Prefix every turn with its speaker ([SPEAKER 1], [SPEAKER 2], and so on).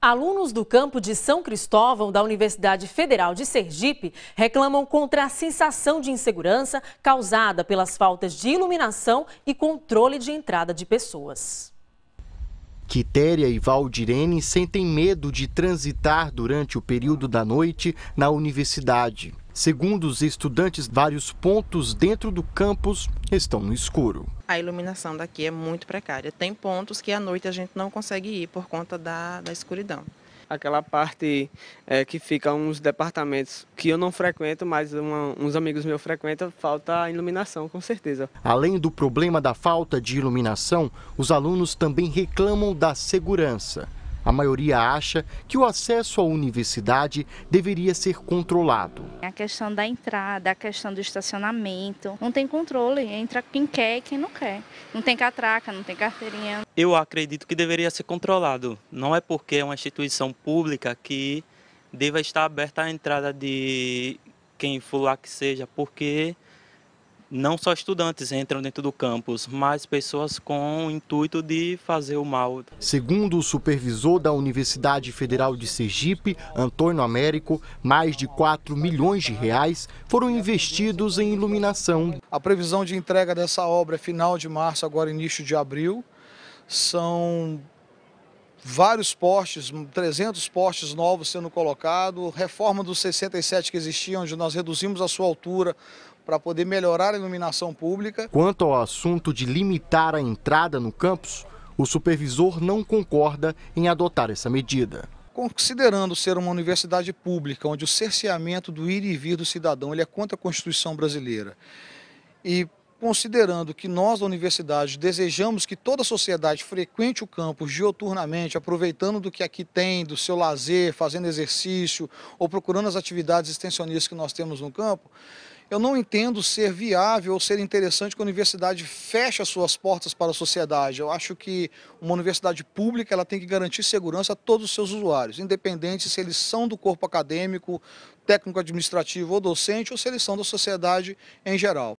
[SPEAKER 1] Alunos do campo de São Cristóvão da Universidade Federal de Sergipe reclamam contra a sensação de insegurança causada pelas faltas de iluminação e controle de entrada de pessoas. Quitéria e Valdirene sentem medo de transitar durante o período da noite na universidade. Segundo os estudantes, vários pontos dentro do campus estão no escuro.
[SPEAKER 2] A iluminação daqui é muito precária. Tem pontos que à noite a gente não consegue ir por conta da, da escuridão aquela parte é, que fica uns departamentos que eu não frequento, mas uma, uns amigos meus frequentam, falta iluminação, com certeza.
[SPEAKER 1] Além do problema da falta de iluminação, os alunos também reclamam da segurança. A maioria acha que o acesso à universidade deveria ser controlado. A questão da entrada, a questão do estacionamento, não tem controle, entra quem quer e quem não quer. Não tem catraca, não tem carteirinha.
[SPEAKER 2] Eu acredito que deveria ser controlado. Não é porque é uma instituição pública que deva estar aberta à entrada de quem for lá que seja, porque não só estudantes entram dentro do campus, mas pessoas com o intuito de fazer o mal.
[SPEAKER 1] Segundo o supervisor da Universidade Federal de Sergipe, Antônio Américo, mais de 4 milhões de
[SPEAKER 3] reais foram investidos em iluminação. A previsão de entrega dessa obra é final de março, agora início de abril. São vários postes, 300 postes novos sendo colocados, reforma dos 67 que existiam, onde nós reduzimos a sua altura para poder melhorar a iluminação pública.
[SPEAKER 1] Quanto ao assunto de limitar a entrada no campus, o supervisor não concorda em adotar
[SPEAKER 3] essa medida. Considerando ser uma universidade pública, onde o cerceamento do ir e vir do cidadão ele é contra a Constituição brasileira, e considerando que nós da universidade desejamos que toda a sociedade frequente o campus dioturnamente, aproveitando do que aqui tem, do seu lazer, fazendo exercício ou procurando as atividades extensionistas que nós temos no campo, eu não entendo ser viável ou ser interessante que a universidade feche as suas portas para a sociedade. Eu acho que uma universidade pública ela tem que garantir segurança a todos os seus usuários, independente se eles são do corpo acadêmico, técnico administrativo ou docente, ou se eles são da sociedade em geral.